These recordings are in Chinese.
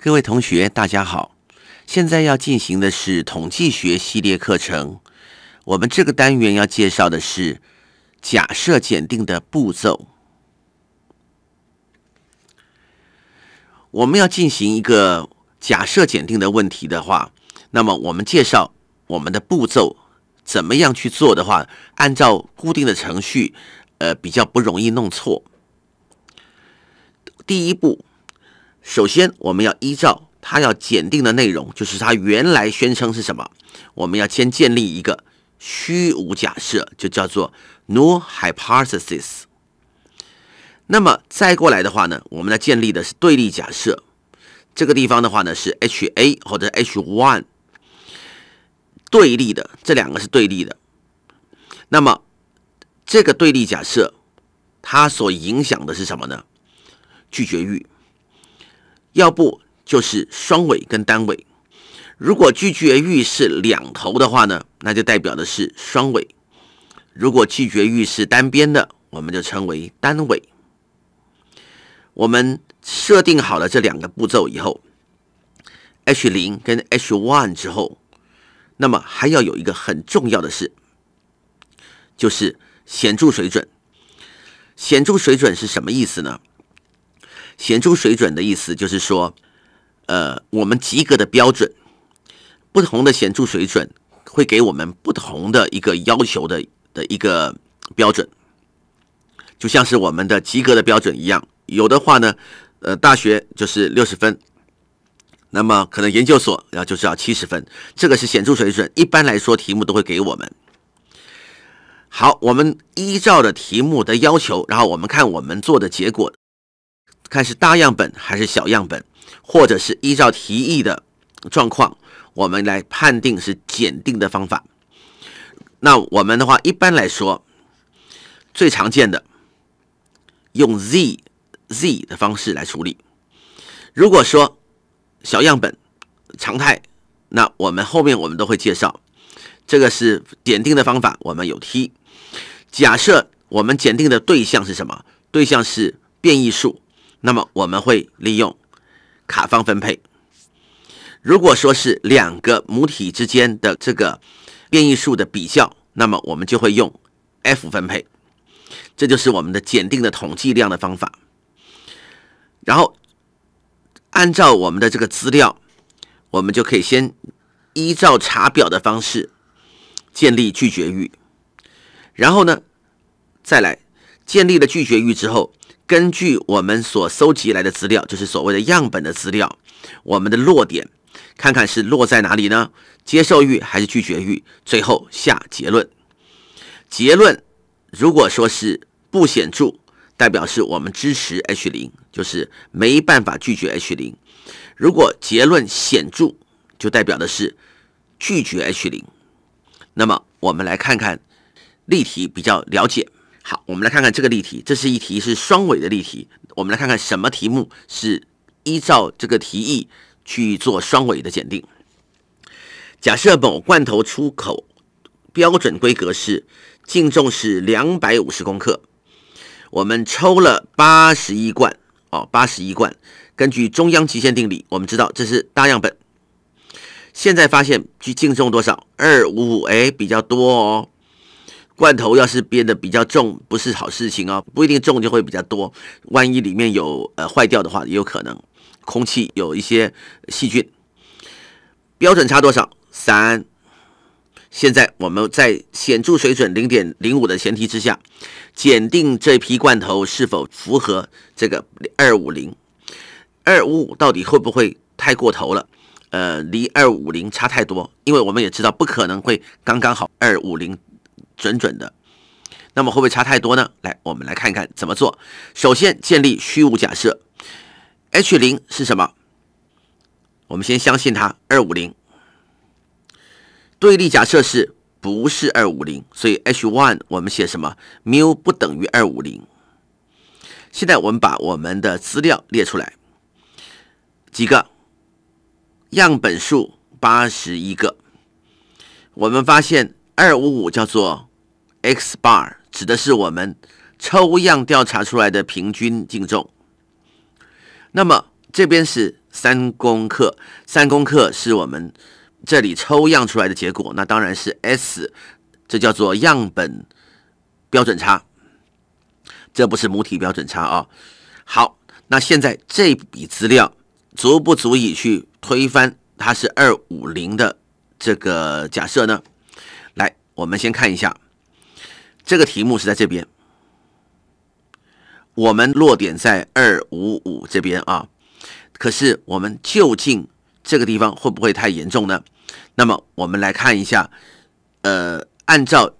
各位同学，大家好。现在要进行的是统计学系列课程。我们这个单元要介绍的是假设检定的步骤。我们要进行一个假设检定的问题的话，那么我们介绍我们的步骤怎么样去做的话，按照固定的程序，呃，比较不容易弄错。第一步。首先，我们要依照他要检定的内容，就是他原来宣称是什么，我们要先建立一个虚无假设，就叫做 n o hypothesis。那么再过来的话呢，我们要建立的是对立假设，这个地方的话呢是 H A 或者 H one，对立的这两个是对立的。那么这个对立假设它所影响的是什么呢？拒绝欲。要不就是双尾跟单尾。如果拒绝域是两头的话呢，那就代表的是双尾；如果拒绝域是单边的，我们就称为单尾。我们设定好了这两个步骤以后，H 零跟 H one 之后，那么还要有一个很重要的事，就是显著水准。显著水准是什么意思呢？显著水准的意思就是说，呃，我们及格的标准，不同的显著水准会给我们不同的一个要求的的一个标准，就像是我们的及格的标准一样。有的话呢，呃，大学就是六十分，那么可能研究所然后就是要七十分。这个是显著水准，一般来说题目都会给我们。好，我们依照的题目的要求，然后我们看我们做的结果。看是大样本还是小样本，或者是依照提议的状况，我们来判定是检定的方法。那我们的话一般来说，最常见的用 z z 的方式来处理。如果说小样本、常态，那我们后面我们都会介绍。这个是检定的方法，我们有 t。假设我们检定的对象是什么？对象是变异数。那么我们会利用卡方分配。如果说是两个母体之间的这个变异数的比较，那么我们就会用 F 分配。这就是我们的检定的统计量的方法。然后按照我们的这个资料，我们就可以先依照查表的方式建立拒绝域，然后呢再来建立了拒绝域之后。根据我们所搜集来的资料，就是所谓的样本的资料，我们的落点，看看是落在哪里呢？接受欲还是拒绝欲？最后下结论。结论如果说是不显著，代表是我们支持 H 零，就是没办法拒绝 H 零。如果结论显著，就代表的是拒绝 H 零。那么我们来看看例题，比较了解。好，我们来看看这个例题。这是一题是双尾的例题。我们来看看什么题目是依照这个题意去做双尾的检定。假设某罐头出口标准规格是净重是两百五十克，我们抽了八十一罐哦，八十一罐。根据中央极限定理，我们知道这是大样本。现在发现距净重多少？二五五哎，比较多哦。罐头要是编的比较重，不是好事情哦，不一定重就会比较多。万一里面有呃坏掉的话，也有可能空气有一些细菌。标准差多少？三。现在我们在显著水准零点零五的前提之下，检定这批罐头是否符合这个二五零二五五，到底会不会太过头了？呃，离二五零差太多，因为我们也知道不可能会刚刚好二五零。准准的，那么会不会差太多呢？来，我们来看看怎么做。首先建立虚无假设，H 零是什么？我们先相信它二五零。对立假设是不是二五零？所以 H one 我们写什么？m u 不等于二五零。现在我们把我们的资料列出来，几个样本数八十一个。我们发现二五五叫做。x bar 指的是我们抽样调查出来的平均净重，那么这边是三公克，三公克是我们这里抽样出来的结果，那当然是 s，这叫做样本标准差，这不是母体标准差啊。好，那现在这笔资料足不足以去推翻它是二五零的这个假设呢？来，我们先看一下。这个题目是在这边，我们落点在二五五这边啊，可是我们究竟这个地方会不会太严重呢？那么我们来看一下，呃，按照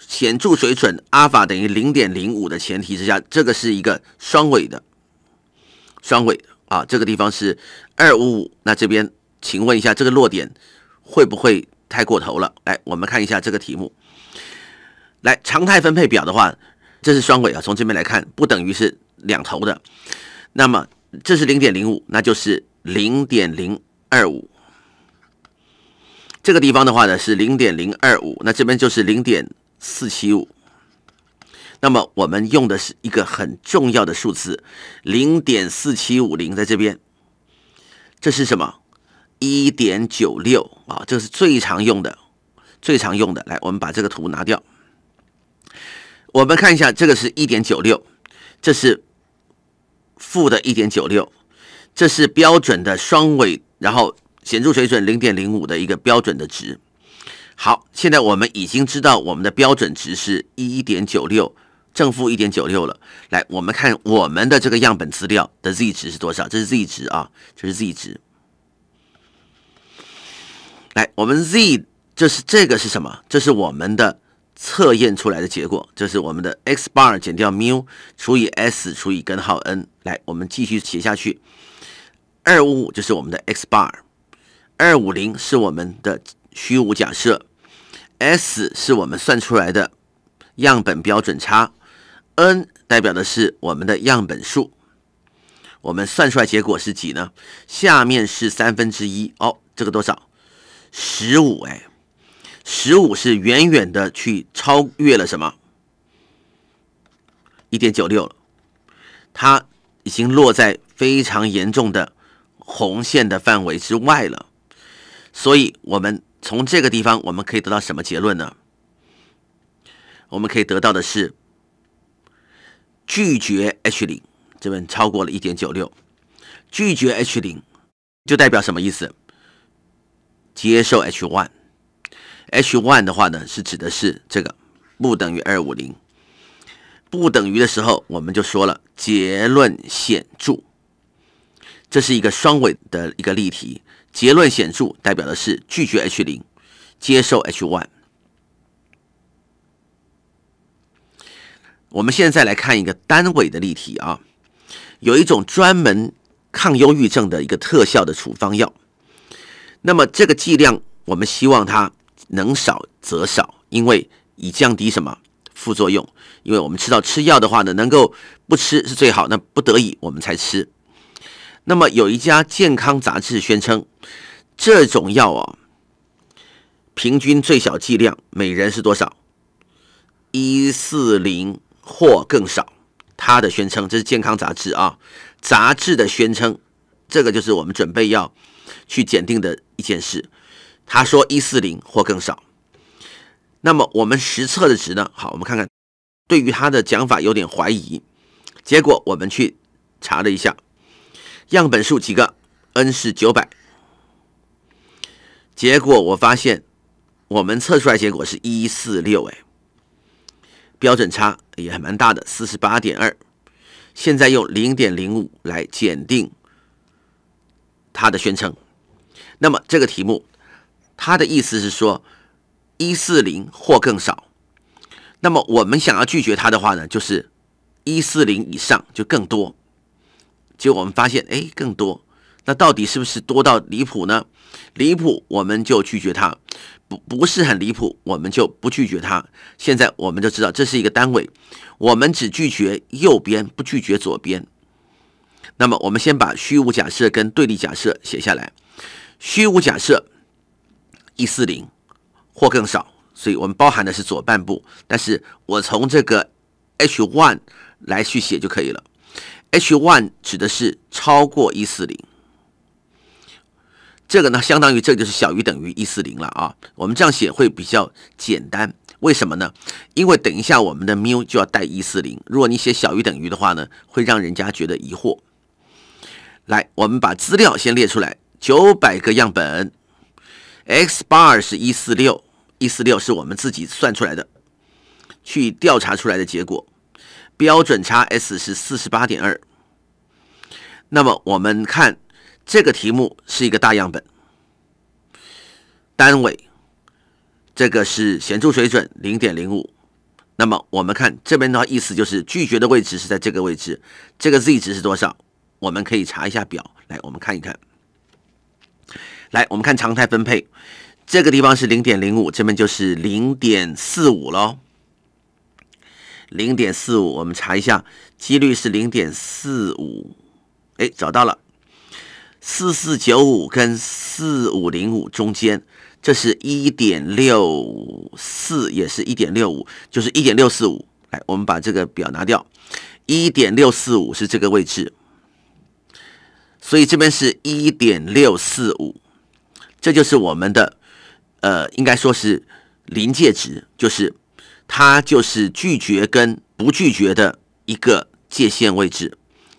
显著水准阿尔法等于零点零五的前提之下，这个是一个双尾的，双尾啊，这个地方是二五五，那这边请问一下，这个落点会不会太过头了？来，我们看一下这个题目。来，常态分配表的话，这是双轨啊。从这边来看，不等于是两头的。那么这是零点零五，那就是零点零二五。这个地方的话呢是零点零二五，那这边就是零点四七五。那么我们用的是一个很重要的数字，零点四七五零在这边。这是什么？一点九六啊，这是最常用的，最常用的。来，我们把这个图拿掉。我们看一下，这个是一点九六，这是负的一点九六，这是标准的双尾，然后显著水准零点零五的一个标准的值。好，现在我们已经知道我们的标准值是一点九六，正负一点九六了。来，我们看我们的这个样本资料的 Z 值是多少？这是 Z 值啊，这是 Z 值。来，我们 Z，这是这个是什么？这是我们的。测验出来的结果就是我们的 x bar 减掉缪除以 s 除以根号 n。来，我们继续写下去，二五五就是我们的 x bar，二五零是我们的虚无假设，s 是我们算出来的样本标准差，n 代表的是我们的样本数。我们算出来结果是几呢？下面是三分之一哦，这个多少？十五哎。十五是远远的去超越了什么？一点九六了，它已经落在非常严重的红线的范围之外了。所以，我们从这个地方，我们可以得到什么结论呢？我们可以得到的是拒绝 H 零，这边超过了一点九六，拒绝 H 零就代表什么意思？接受 H one。H one 的话呢，是指的是这个不等于二五零，不等于的时候，我们就说了结论显著。这是一个双尾的一个例题，结论显著代表的是拒绝 H 零，接受 H one。我们现在来看一个单尾的例题啊，有一种专门抗忧郁症的一个特效的处方药，那么这个剂量我们希望它。能少则少，因为以降低什么副作用？因为我们知道吃药的话呢，能够不吃是最好，那不得已我们才吃。那么有一家健康杂志宣称，这种药哦，平均最小剂量每人是多少？一四零或更少。它的宣称，这是健康杂志啊，杂志的宣称，这个就是我们准备要去检定的一件事。他说一四零或更少，那么我们实测的值呢？好，我们看看，对于他的讲法有点怀疑。结果我们去查了一下，样本数几个？n 是九百。结果我发现我们测出来结果是一四六，哎，标准差也还蛮大的，四十八点二。现在用零点零五来检定他的宣称，那么这个题目？他的意思是说，一四零或更少。那么我们想要拒绝他的话呢，就是一四零以上就更多。结果我们发现，哎，更多。那到底是不是多到离谱呢？离谱我们就拒绝他，不不是很离谱，我们就不拒绝他。现在我们就知道这是一个单位，我们只拒绝右边，不拒绝左边。那么我们先把虚无假设跟对立假设写下来。虚无假设。一四零，或更少，所以我们包含的是左半部。但是我从这个 H one 来去写就可以了。H one 指的是超过一四零，这个呢，相当于这就是小于等于一四零了啊。我们这样写会比较简单，为什么呢？因为等一下我们的 mu 就要带一四零。如果你写小于等于的话呢，会让人家觉得疑惑。来，我们把资料先列出来，九百个样本。x 八二是146，146是我们自己算出来的，去调查出来的结果，标准差 s 是48.2。那么我们看这个题目是一个大样本，单位，这个是显著水准0.05。那么我们看这边的话，意思就是拒绝的位置是在这个位置，这个 z 值是多少？我们可以查一下表，来，我们看一看。来，我们看常态分配，这个地方是零点零五，这边就是零点四五喽。零点四五，我们查一下，几率是零点四五，哎，找到了，四四九五跟四五零五中间，这是一点六四，也是一点六五，就是一点六四五。来，我们把这个表拿掉，一点六四五是这个位置，所以这边是一点六四五。这就是我们的，呃，应该说是临界值，就是它就是拒绝跟不拒绝的一个界限位置。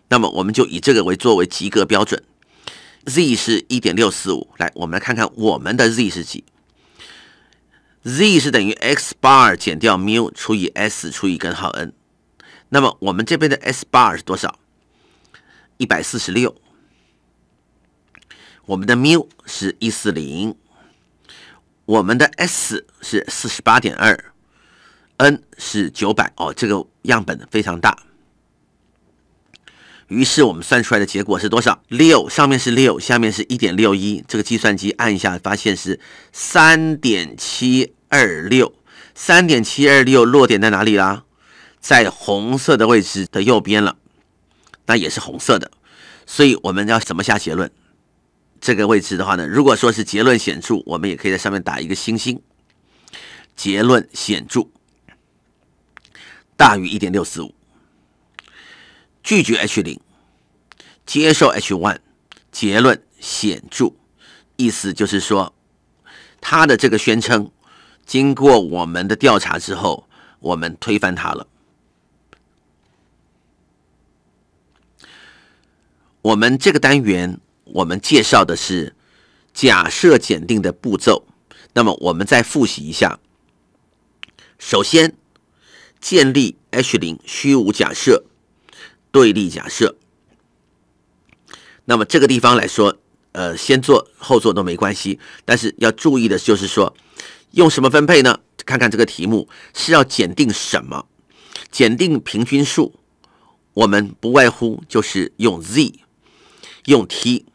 那么我们就以这个为作为及格标准，z 是1.645。来，我们来看看我们的 z 是几？z 是等于 x bar 减掉缪除以 s 除以根号 n。那么我们这边的 s bar 是多少？一百四十六。我们的缪是一四零，我们的 s 是四十八点二，n 是九百哦，这个样本非常大。于是我们算出来的结果是多少？六上面是六，下面是一点六一。这个计算机按一下，发现是三点七二六，三点七二六落点在哪里啦？在红色的位置的右边了，那也是红色的。所以我们要怎么下结论？这个位置的话呢，如果说是结论显著，我们也可以在上面打一个星星。结论显著，大于一点六四五，拒绝 H 零，接受 H one，结论显著，意思就是说，他的这个宣称，经过我们的调查之后，我们推翻他了。我们这个单元。我们介绍的是假设检定的步骤，那么我们再复习一下。首先建立 H 零虚无假设，对立假设。那么这个地方来说，呃，先做后做都没关系，但是要注意的就是说，用什么分配呢？看看这个题目是要检定什么？检定平均数，我们不外乎就是用 Z，用 T。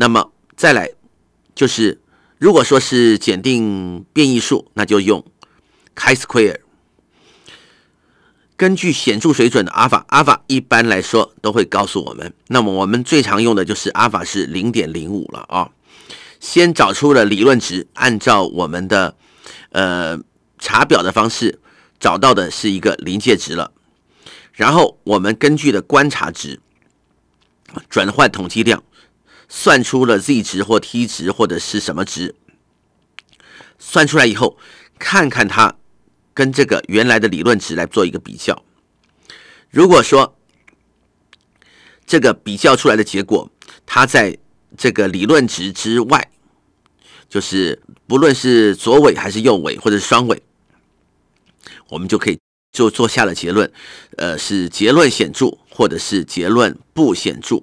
那么再来就是，如果说是检定变异数，那就用 chi-square。根据显著水准的阿尔法，阿尔法一般来说都会告诉我们。那么我们最常用的就是阿尔法是零点零五了啊。先找出了理论值，按照我们的呃查表的方式找到的是一个临界值了，然后我们根据的观察值转换统计量。算出了 z 值或 t 值或者是什么值，算出来以后，看看它跟这个原来的理论值来做一个比较。如果说这个比较出来的结果，它在这个理论值之外，就是不论是左尾还是右尾或者是双尾，我们就可以就做下了结论，呃，是结论显著或者是结论不显著。